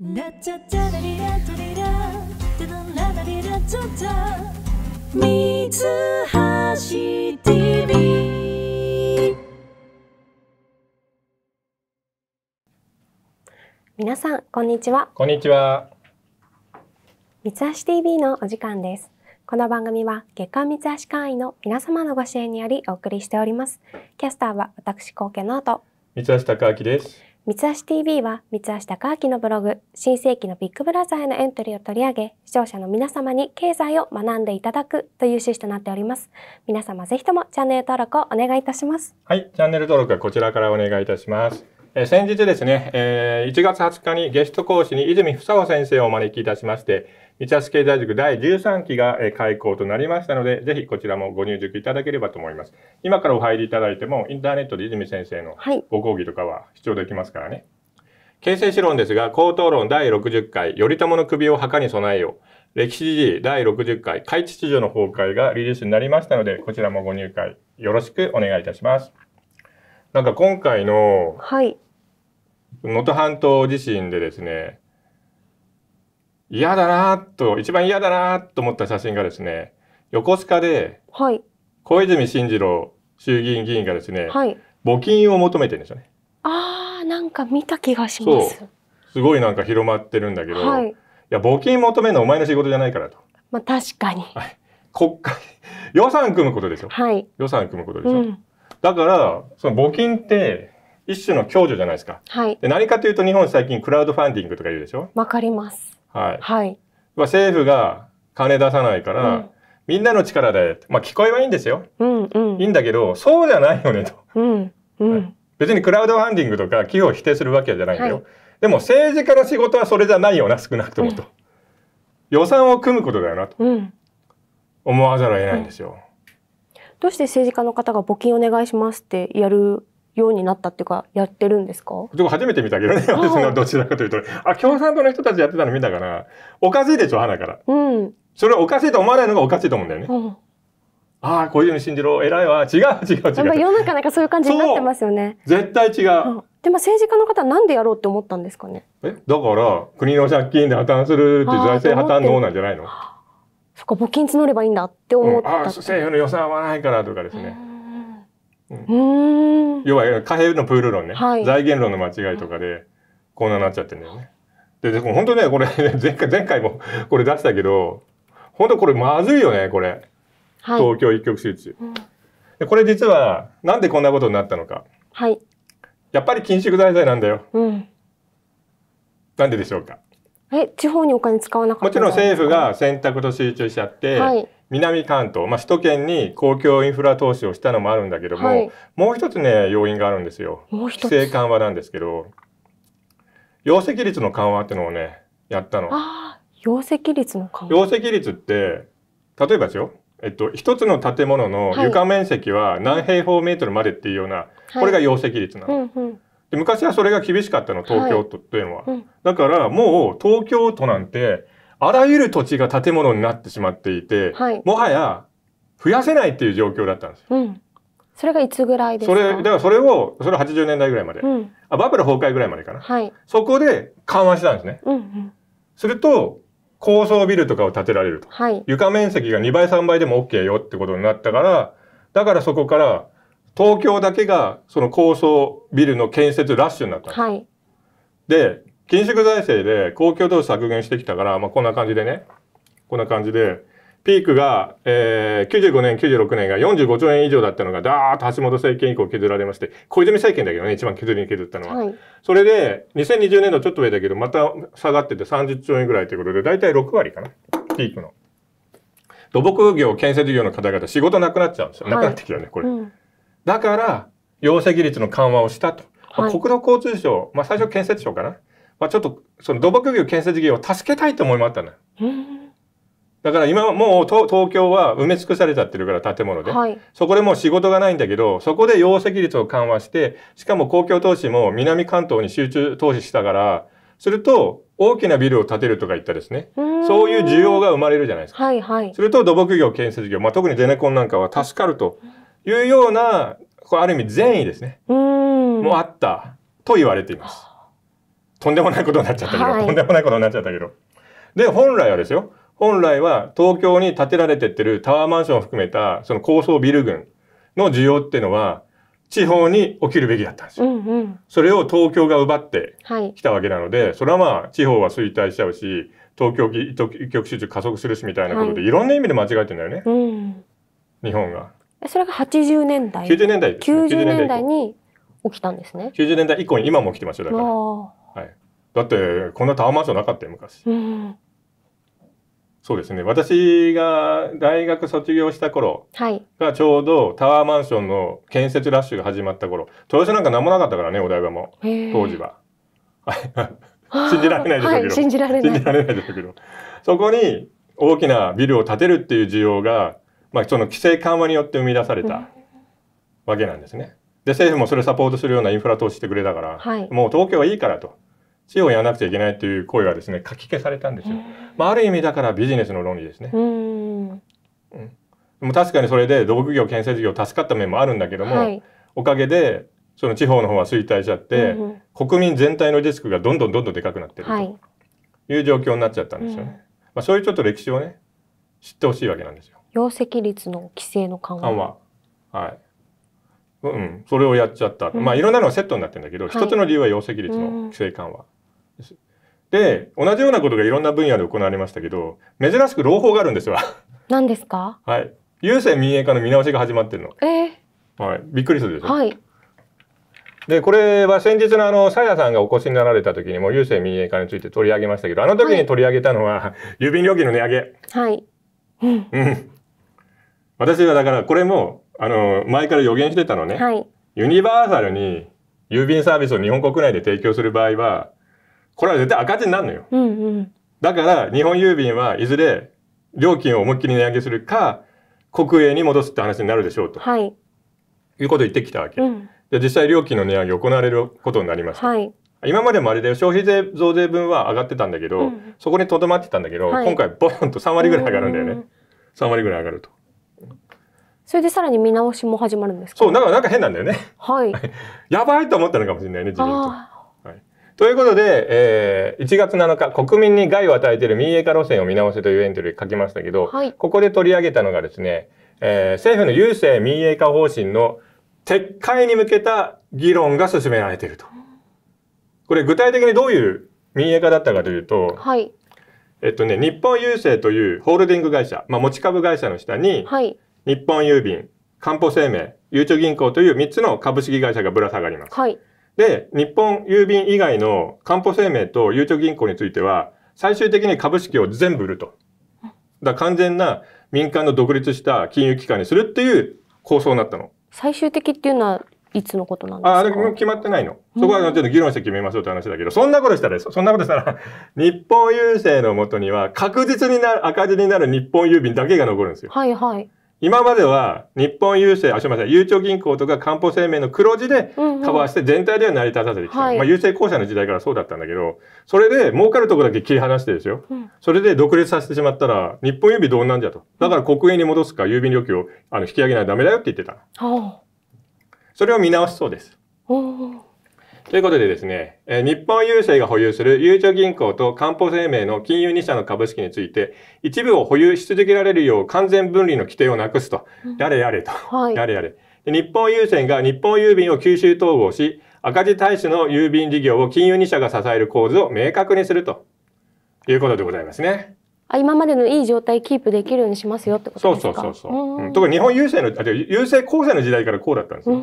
ラチャチャラリラチリラ皆さんこんにちはこんにちは三橋 TV のお時間ですこの番組は月刊三橋会員の皆様のご支援によりお送りしておりますキャスターは私高家の後三橋貴明です三橋 TV は三橋貴明のブログ、新世紀のビッグブラザーへのエントリーを取り上げ、視聴者の皆様に経済を学んでいただくという趣旨となっております。皆様ぜひともチャンネル登録をお願いいたします。はい、チャンネル登録はこちらからお願いいたします。え先日ですね、え1月20日にゲスト講師に泉房穂先生をお招きいたしまして、三橋経済塾第13期がえ開講となりましたので、ぜひこちらもご入塾いただければと思います。今からお入りいただいても、インターネットで泉先生のご講義とかは視聴できますからね。はい、形成史論ですが、高等論第60回、頼朝の首を墓に備えよう。歴史時第60回、海秩序の崩壊がリリースになりましたので、こちらもご入会よろしくお願いいたします。なんか今回の、はい、能登半島自身でですね嫌だなと一番嫌だなと思った写真がですね横須賀で小泉進次郎衆議院議員がですね、はい、募金を求めてるんですよね。あーなんか見た気がしますすごいなんか広まってるんだけど、はい、いや募金求めるのお前の仕事じゃないからと。まあ確かに、はい、国会予算組むことでしょ、はい、予算組むことでしょ、うん、だからその募金って一種の共助じゃないですか。はい。で何かというと日本最近クラウドファンディングとか言うでしょわかります。はい。はい。政府が金出さないから、うん、みんなの力で、まあ聞こえはいいんですよ。うんうん。いいんだけど、そうじゃないよねと。うん。うん、はい、別にクラウドファンディングとか企業を否定するわけじゃないよ。はい、でも政治家の仕事はそれじゃないよな、少なくともと。うん、予算を組むことだよなと。うん。思わざるを得ないんですよ。どうして政治家の方が募金お願いしますってやるようになったっていうかやってるんですかでも初めて見たけどね私の どちらかというと、あ共産党の人たちやってたの見たからおかしいでしょ花から、うん、それはおかしいと思わないのがおかしいと思うんだよね、うん、ああこういうの信じろ偉いわ違う違う違うやっぱ世の中なんかそういう感じになってますよね絶対違う、うんでも政治家の方はなんでやろうって思ったんですかねえだから国の借金で破綻するって財政破綻の方なんじゃないのそっか募金募ればいいんだって思ったうん、あ政府の予算はないからとかですね、うん、要は貨幣のプール論ね、はい、財源論の間違いとかでこんななっちゃってんだよね。ででも本当ねこれ 前回前回もこれ出したけど本当これまずいよねこれ、はい、東京一極集中。うん、でこれ実はなんでこんなことになったのか。はい、やっぱり緊縮財政なんだよ。うん、なんででしょうか。え地方にお金使わなかったもちろん政府が選択と集中しちゃって、はい、南関東、まあ、首都圏に公共インフラ投資をしたのもあるんだけども、はい、もう一つね要因があるんですよ規制緩和なんですけど容積率の緩和っていうのをねやったの。容積率の緩和容積率って例えばですよえっと、一つの建物の床面積は何平方メートルまでっていうような、はい、これが容積率なの、はいうんうん、で昔はそれが厳しかったの東京都っていうのは、はいうん、だからもう東京都なんてあらゆる土地が建物になってしまっていて、はい、もはや増やせないっていう状況だったんですよ。うん、それがいつぐらいですかそれだからそれをそれ80年代ぐらいまで、うん、あバブル崩壊ぐらいまでかな、はい、そこで緩和したんですね。うんうん、すると高層ビルとかを建てられると、はい、床面積が2倍3倍でも OK よってことになったからだからそこから東京だけがその高層ビルの建設ラッシュになったんです。はい、で緊縮財政で公共投資削減してきたから、まあ、こんな感じでね、こんな感じで、ピークが、えー、95年、96年が45兆円以上だったのが、だーっと橋本政権以降削られまして、小泉政権だけどね、一番削りに削ったのは。はい、それで、2020年度ちょっと上だけど、また下がってて30兆円ぐらいということで、だいたい6割かな、ピークの。土木業、建設業の方々、仕事なくなっちゃうんですよ。なくなってきたね、これ。うん、だから、容積率の緩和をしたと。まあ、国土交通省、まあ最初建設省かな。まあ、ちょっとその土木業建設業を助けたいと思いもあったの、よ。だから今はもう東京は埋め尽くされちゃってるから建物で、はい、そこでもう仕事がないんだけどそこで容積率を緩和してしかも公共投資も南関東に集中投資したからすると大きなビルを建てるとか言ったですねそういう需要が生まれるじゃないですか、はいはい、すると土木業建設業、まあ、特にゼネコンなんかは助かるというようなある意味善意ですねもあったと言われています。とんでもないことになっちゃったけど、はい、とんでもないことになっちゃったけど。で、本来はですよ。本来は東京に建てられてってるタワーマンションを含めたその高層ビル群の需要っていうのは地方に起きるべきだったんですよ。うんうん、それを東京が奪ってきたわけなので、はい、それはまあ地方は衰退しちゃうし、東京一極集中加速するしみたいなことで、はい、いろんな意味で間違えてんだよね。うん、日本が。それが80年代。90年代です、ね、90年代に起きたんですね。90年代以降に今も起きてますよだから。はい、だってこんなタワーマンションなかったよ昔、うん、そうですね私が大学卒業した頃がちょうどタワーマンションの建設ラッシュが始まった頃豊洲なんか何もなかったからねお台場も当時は 信じられないでしょうけど、はい、信じられないでしょうけどそこに大きなビルを建てるっていう需要が、まあ、その規制緩和によって生み出されたわけなんですね。で政府もそれサポートするようなインフラ投資してくれたから、はい、もう東京はいいからと地をやらなくちゃいけないという声がですね書き消されたんですよ。まあ、ある意味だからビジネスの論理ですね。うん、もう確かにそれで土木業建設業助かった面もあるんだけども、はい、おかげでその地方の方は衰退しちゃって、うん国民全体のリスクがどんどんどんどんでかくなってるという状況になっちゃったんですよね。うん、まあ、そういうちょっと歴史をね知ってほしいわけなんですよ。容積率の規制の緩和。緩和はい。うん、それをやっちゃった。うん、まあいろんなのがセットになってるんだけど、一、はい、つの理由は容積率の規制緩和。うんで、同じようなことがいろんな分野で行われましたけど、珍しく朗報があるんですよ。何ですかはい。郵政民営化の見直しが始まってるの。えー、はい。びっくりするでしょ。はい。で、これは先日のあの、さやさんがお越しになられた時にも郵政民営化について取り上げましたけど、あの時に取り上げたのは、はい、郵便料金の値上げ。はい。うん。うん。私はだからこれも、あの、前から予言してたのね。はい。ユニバーサルに郵便サービスを日本国内で提供する場合は、これは絶対赤字になるのよ、うんうん、だから日本郵便はいずれ料金を思いっきり値上げするか国営に戻すって話になるでしょうと、はい、いうことを言ってきたわけ、うん、で実際料金の値上げ行われることになりました、はい、今までもあれだよ、消費税増税分は上がってたんだけど、うん、そこにとどまってたんだけど、はい、今回ボンと3割ぐらい上がるんだよね、うん、3割ぐらい上がると。それでさらに見直しも始まるんですそうだからなんか変なんだよね。はい。やばいと思ったのかもしれないね自分党。ということで、えー、1月7日、国民に害を与えている民営化路線を見直せというエントリー書きましたけど、はい、ここで取り上げたのがですね、えー、政府の郵政民営化方針の撤回に向けた議論が進められていると。これ具体的にどういう民営化だったかというと、はい、えっとね、日本郵政というホールディング会社、まあ、持ち株会社の下に、はい、日本郵便、かんぽ生命、ゆうちょ銀行という3つの株式会社がぶら下がります。はい、で、日本郵便以外の官保生命とゆうちょ銀行については、最終的に株式を全部売ると。だ完全な民間の独立した金融機関にするっていう構想になったの。最終的っていうのはいつのことなんですかあ、あれ決まってないの。そこはちょっと議論して決めましょうって話だけど、うん、そんなことしたら、そんなことしたら、日本郵政のもとには確実になる、赤字になる日本郵便だけが残るんですよ。はいはい。今までは日本郵政、あ、すみません、ゆうちょ銀行とか漢方生命の黒字でカバーして全体では成り立たせてきた。うんうん、まあ郵政公社の時代からそうだったんだけど、それで儲かるとこだけ切り離してですよ。うん、それで独立させてしまったら、日本郵便どうなんじゃと。だから国営に戻すか郵便料金をあの引き上げないとダメだよって言ってた。うん、それを見直しそうです。ということでですね、え日本郵政が保有するゆうちょ銀行と官報生命の金融2社の株式について、一部を保有し続けられるよう完全分離の規定をなくすと。やれやれと。はい、やれやれ。日本郵船が日本郵便を吸収統合し、赤字大使の郵便事業を金融2社が支える構図を明確にするということでございますね。あ今までのいい状態キープできるようにしますよってことですかそうそうそうそう。うん、特に日本郵政の、あ、郵政構成の時代からこうだったんですよ。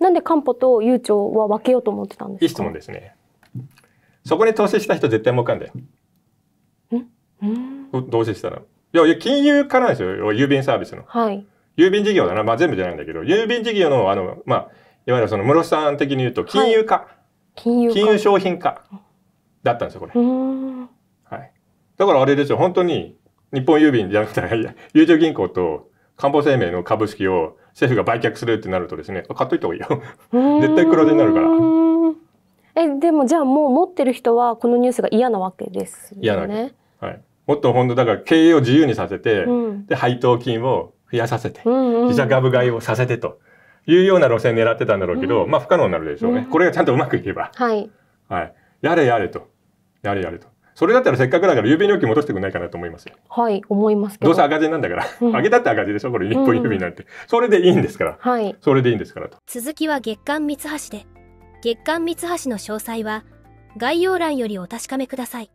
なんで漢方と悠長は分けようと思ってたんですかいい質問ですね。そこに投資した人絶対儲かんだよ。ん投資したら。いや、金融からなんですよ。郵便サービスの。はい。郵便事業だな。まあ全部じゃないんだけど、郵便事業の、あの、まあ、いわゆるその室さん的に言うと、金融化、はい、金融化。金融商品化。だったんですよ、これ。はい。だからあれですよ、本当に、日本郵便じゃなくて、ゆうちょ銀行と、官房生命の株式を政府が売却するってなるとですね買っといた方がいいよ絶対黒字になるからえでもじゃあもう持ってる人はこのニュースが嫌なわけですよね嫌なね。はいもっと本当だから経営を自由にさせて、うん、で配当金を増やさせて、うん自社株買いをさせてというような路線狙ってたんだろうけど、うん、まあ不可能になるでしょうね、うん、これがちゃんとうまくいけば、はい、はい、やれやれとやれやれとそれだったらせっかくだから郵便料金戻してくれないかなと思いますはい思いますどうせ赤字なんだから、うん、上げたって赤字でしょこれ日本郵便なんて、うん、それでいいんですから、はい、それでいいんですからと続きは月刊三橋で月刊三橋の詳細は概要欄よりお確かめください